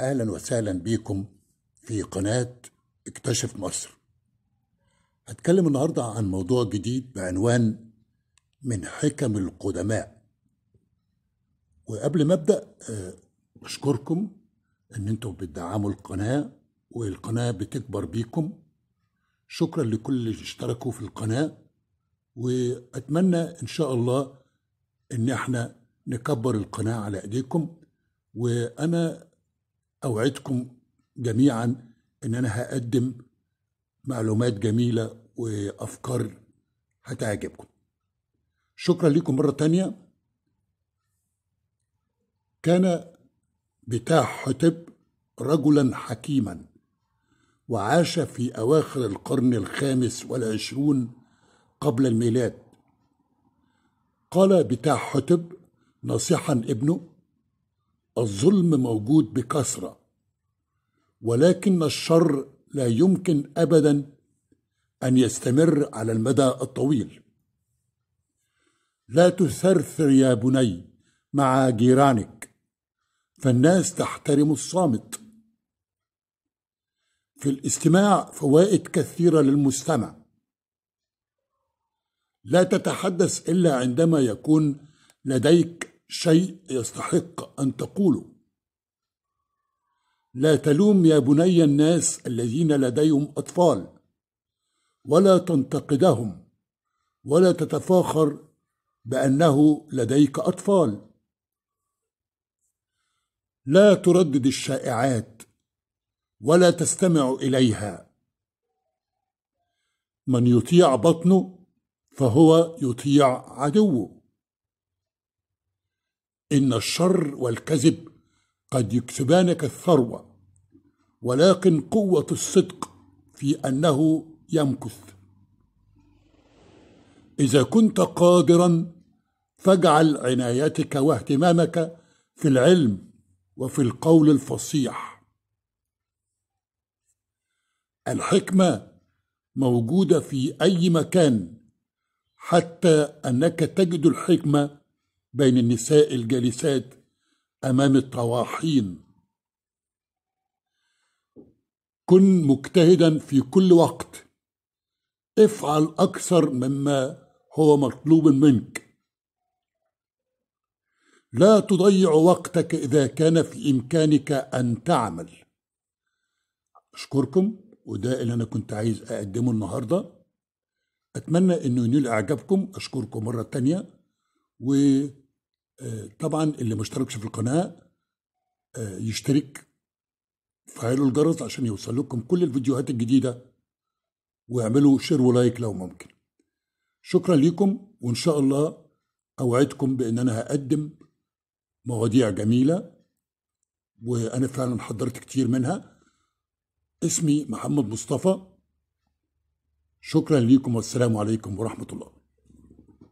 أهلا وسهلا بيكم في قناة اكتشف مصر هتكلم النهاردة عن موضوع جديد بعنوان من حكم القدماء وقبل ما أبدأ أشكركم آه، إن أنتم بتدعموا القناة والقناة بتكبر بيكم شكرا لكل اللي اشتركوا في القناة وأتمنى إن شاء الله إن احنا نكبر القناة على إيديكم وأنا أوعدكم جميعا إن أنا هقدم معلومات جميلة وأفكار هتعجبكم شكرا لكم مرة تانية كان بتاع حتب رجلا حكيما وعاش في أواخر القرن الخامس والعشرون قبل الميلاد قال بتاع حتب نصيحا ابنه الظلم موجود بكثره ولكن الشر لا يمكن ابدا ان يستمر على المدى الطويل لا تثرثر يا بني مع جيرانك فالناس تحترم الصامت في الاستماع فوائد كثيره للمستمع لا تتحدث الا عندما يكون لديك شيء يستحق أن تقوله لا تلوم يا بني الناس الذين لديهم أطفال ولا تنتقدهم ولا تتفاخر بأنه لديك أطفال لا تردد الشائعات ولا تستمع إليها من يطيع بطنه فهو يطيع عدوه إن الشر والكذب قد يكسبانك الثروة ولكن قوة الصدق في أنه يمكث إذا كنت قادرا فاجعل عنايتك واهتمامك في العلم وفي القول الفصيح الحكمة موجودة في أي مكان حتى أنك تجد الحكمة بين النساء الجالسات امام الطواحين كن مجتهدا في كل وقت افعل اكثر مما هو مطلوب منك لا تضيع وقتك اذا كان في امكانك ان تعمل اشكركم وده اللي انا كنت عايز اقدمه النهارده اتمنى انه ينال اعجابكم اشكركم مره تانيه و آه، طبعا اللي مشتركش في القناه آه، يشترك فعلوا الجرس عشان يوصل لكم كل الفيديوهات الجديده واعملوا شير ولايك لو ممكن شكرا لكم وان شاء الله اوعدكم بان انا هقدم مواضيع جميله وانا فعلا حضرت كتير منها اسمي محمد مصطفى شكرا لكم والسلام عليكم ورحمه الله